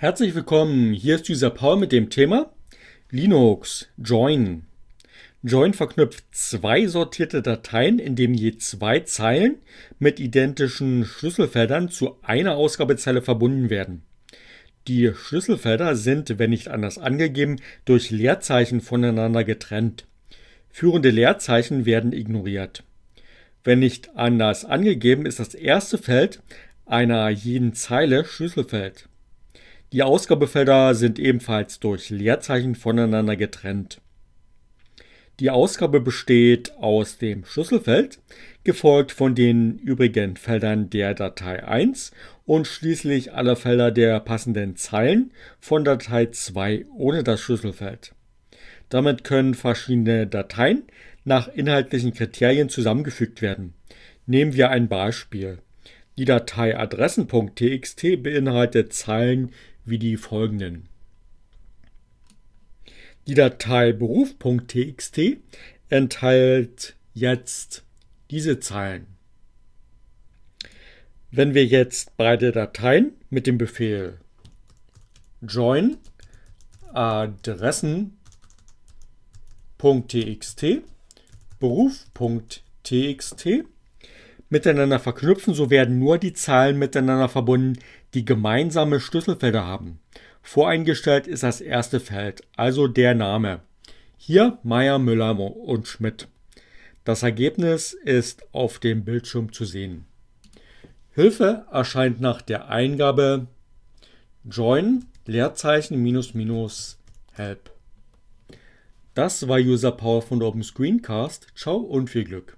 Herzlich willkommen, hier ist dieser Paul mit dem Thema Linux Join. Join verknüpft zwei sortierte Dateien, indem je zwei Zeilen mit identischen Schlüsselfeldern zu einer Ausgabezeile verbunden werden. Die Schlüsselfelder sind, wenn nicht anders angegeben, durch Leerzeichen voneinander getrennt. Führende Leerzeichen werden ignoriert. Wenn nicht anders angegeben, ist das erste Feld einer jeden Zeile Schlüsselfeld. Die Ausgabefelder sind ebenfalls durch Leerzeichen voneinander getrennt. Die Ausgabe besteht aus dem Schlüsselfeld, gefolgt von den übrigen Feldern der Datei 1 und schließlich aller Felder der passenden Zeilen von Datei 2 ohne das Schlüsselfeld. Damit können verschiedene Dateien nach inhaltlichen Kriterien zusammengefügt werden. Nehmen wir ein Beispiel. Die Datei adressen.txt beinhaltet Zeilen wie die folgenden. Die Datei beruf.txt enthält jetzt diese Zeilen. Wenn wir jetzt beide Dateien mit dem Befehl join adressen.txt beruf.txt miteinander verknüpfen, so werden nur die Zahlen miteinander verbunden, die gemeinsame Schlüsselfelder haben. Voreingestellt ist das erste Feld, also der Name. Hier Meyer, Müller und Schmidt. Das Ergebnis ist auf dem Bildschirm zu sehen. Hilfe erscheint nach der Eingabe join Leerzeichen minus minus help. Das war User Power von Open Screencast. Ciao und viel Glück.